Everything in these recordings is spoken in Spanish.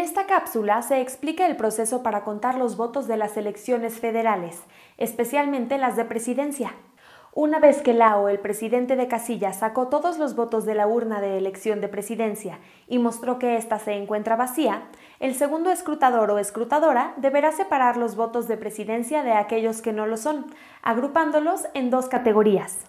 En esta cápsula se explica el proceso para contar los votos de las elecciones federales, especialmente las de presidencia. Una vez que Lao, el presidente de Casilla, sacó todos los votos de la urna de elección de presidencia y mostró que ésta se encuentra vacía, el segundo escrutador o escrutadora deberá separar los votos de presidencia de aquellos que no lo son, agrupándolos en dos categorías.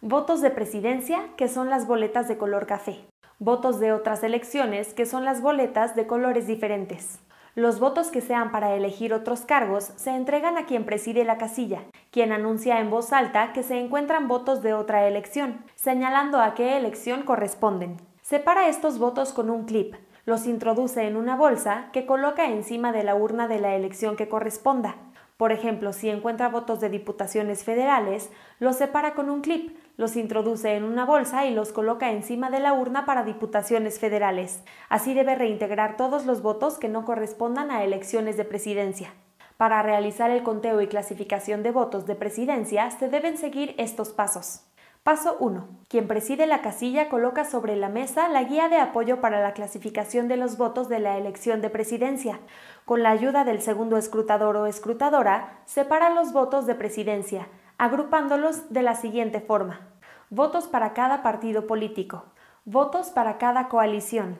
Votos de presidencia, que son las boletas de color café, votos de otras elecciones, que son las boletas de colores diferentes. Los votos que sean para elegir otros cargos se entregan a quien preside la casilla, quien anuncia en voz alta que se encuentran votos de otra elección, señalando a qué elección corresponden. Separa estos votos con un clip, los introduce en una bolsa que coloca encima de la urna de la elección que corresponda. Por ejemplo, si encuentra votos de diputaciones federales, los separa con un clip, los introduce en una bolsa y los coloca encima de la urna para diputaciones federales. Así debe reintegrar todos los votos que no correspondan a elecciones de presidencia. Para realizar el conteo y clasificación de votos de presidencia se deben seguir estos pasos. Paso 1. Quien preside la casilla coloca sobre la mesa la guía de apoyo para la clasificación de los votos de la elección de presidencia. Con la ayuda del segundo escrutador o escrutadora, separa los votos de presidencia, agrupándolos de la siguiente forma. Votos para cada partido político, votos para cada coalición,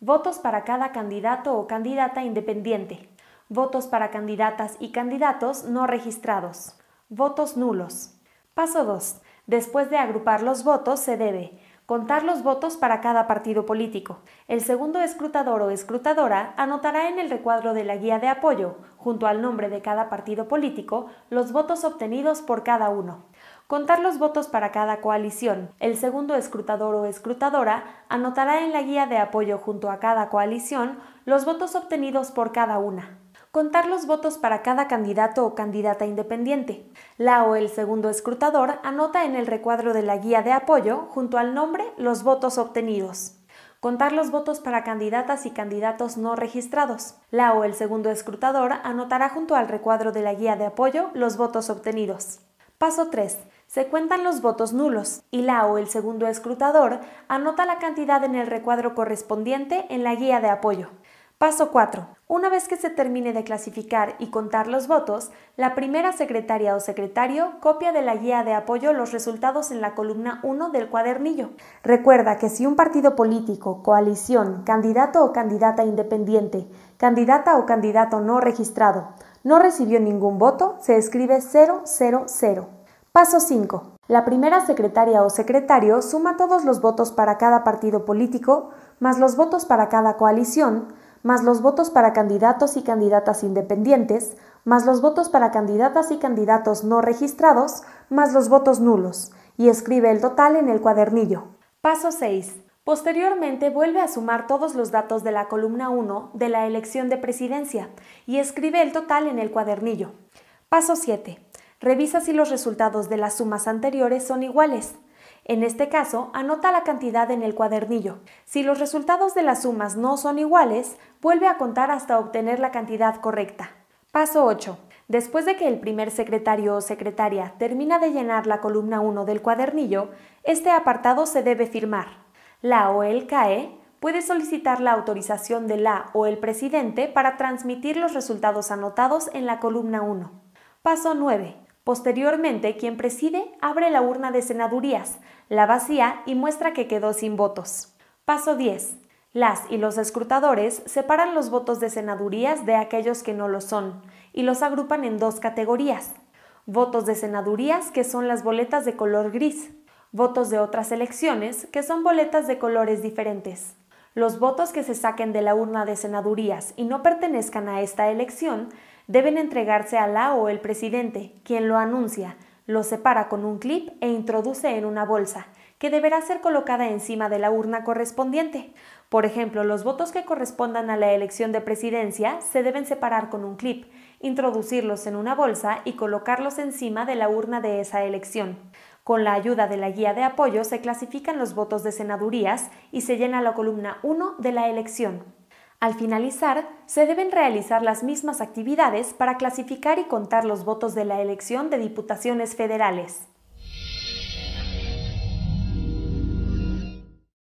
votos para cada candidato o candidata independiente, votos para candidatas y candidatos no registrados, votos nulos. Paso 2. Después de agrupar los votos se debe contar los votos para cada partido político. El segundo escrutador o escrutadora anotará en el recuadro de la guía de apoyo, junto al nombre de cada partido político, los votos obtenidos por cada uno. Contar los votos para cada coalición. El segundo escrutador o escrutadora anotará en la guía de apoyo junto a cada coalición los votos obtenidos por cada una contar los votos para cada candidato o candidata independiente. La o el segundo escrutador anota en el recuadro de la guía de apoyo, junto al nombre, los votos obtenidos. Contar los votos para candidatas y candidatos no registrados. La o el segundo escrutador anotará junto al recuadro de la guía de apoyo los votos obtenidos. Paso 3. Se cuentan los votos nulos y la o el segundo escrutador anota la cantidad en el recuadro correspondiente en la guía de apoyo. Paso 4. Una vez que se termine de clasificar y contar los votos, la primera secretaria o secretario copia de la guía de apoyo los resultados en la columna 1 del cuadernillo. Recuerda que si un partido político, coalición, candidato o candidata independiente, candidata o candidato no registrado, no recibió ningún voto, se escribe 000. Paso 5. La primera secretaria o secretario suma todos los votos para cada partido político, más los votos para cada coalición, más los votos para candidatos y candidatas independientes, más los votos para candidatas y candidatos no registrados, más los votos nulos, y escribe el total en el cuadernillo. Paso 6. Posteriormente vuelve a sumar todos los datos de la columna 1 de la elección de presidencia y escribe el total en el cuadernillo. Paso 7. Revisa si los resultados de las sumas anteriores son iguales. En este caso, anota la cantidad en el cuadernillo. Si los resultados de las sumas no son iguales, vuelve a contar hasta obtener la cantidad correcta. Paso 8. Después de que el primer secretario o secretaria termina de llenar la columna 1 del cuadernillo, este apartado se debe firmar. La o el CAE puede solicitar la autorización de la o el presidente para transmitir los resultados anotados en la columna 1. Paso 9. Posteriormente, quien preside abre la urna de senadurías, la vacía y muestra que quedó sin votos. Paso 10. Las y los escrutadores separan los votos de senadurías de aquellos que no lo son y los agrupan en dos categorías. Votos de senadurías, que son las boletas de color gris. Votos de otras elecciones, que son boletas de colores diferentes. Los votos que se saquen de la urna de senadurías y no pertenezcan a esta elección deben entregarse a la o el presidente, quien lo anuncia, lo separa con un clip e introduce en una bolsa, que deberá ser colocada encima de la urna correspondiente. Por ejemplo, los votos que correspondan a la elección de presidencia se deben separar con un clip, introducirlos en una bolsa y colocarlos encima de la urna de esa elección. Con la ayuda de la guía de apoyo se clasifican los votos de senadurías y se llena la columna 1 de la elección. Al finalizar, se deben realizar las mismas actividades para clasificar y contar los votos de la elección de diputaciones federales.